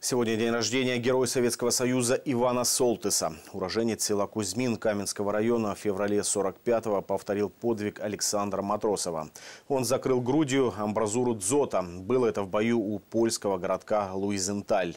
Сегодня день рождения героя Советского Союза Ивана Солтыса. Уроженец села Кузьмин Каменского района в феврале 45-го повторил подвиг Александра Матросова. Он закрыл грудью амбразуру дзота. Было это в бою у польского городка Луизенталь.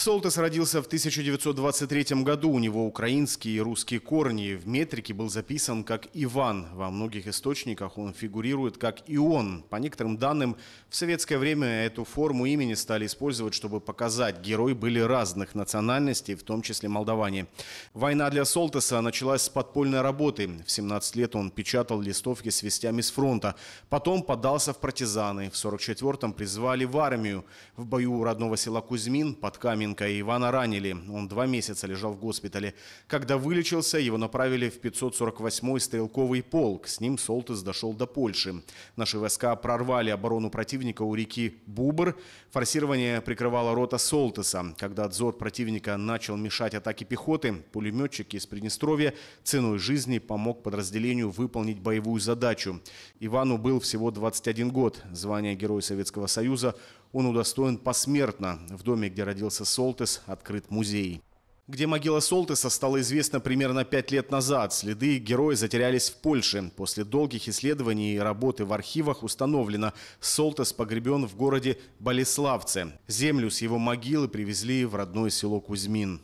Солтес родился в 1923 году. У него украинские и русские корни. В метрике был записан как Иван. Во многих источниках он фигурирует как Ион. По некоторым данным, в советское время эту форму имени стали использовать, чтобы показать, герои были разных национальностей, в том числе молдаване. Война для Солтеса началась с подпольной работы. В 17 лет он печатал листовки с вестями с фронта. Потом подался в партизаны. В 44-м призвали в армию. В бою у родного села Кузьмин под камень Марченко. Ивана ранили. Он два месяца лежал в госпитале. Когда вылечился, его направили в 548-й стрелковый полк. С ним Солтес дошел до Польши. Наши войска прорвали оборону противника у реки Бубр. Форсирование прикрывала рота Солтеса. Когда отзор противника начал мешать атаке пехоты, пулеметчик из Приднестровья ценой жизни помог подразделению выполнить боевую задачу. Ивану был всего 21 год. Звание Героя Советского Союза – он удостоен посмертно. В доме, где родился Солтес, открыт музей где могила Солтеса стала известна примерно пять лет назад. Следы героя затерялись в Польше. После долгих исследований и работы в архивах установлено, Солтес погребен в городе Болеславце. Землю с его могилы привезли в родное село Кузьмин.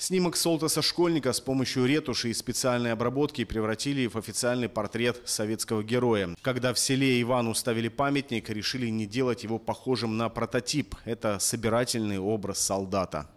Снимок Солтаса-школьника с помощью ретуши и специальной обработки превратили в официальный портрет советского героя. Когда в селе Ивану ставили памятник, решили не делать его похожим на прототип. Это собирательный образ солдата.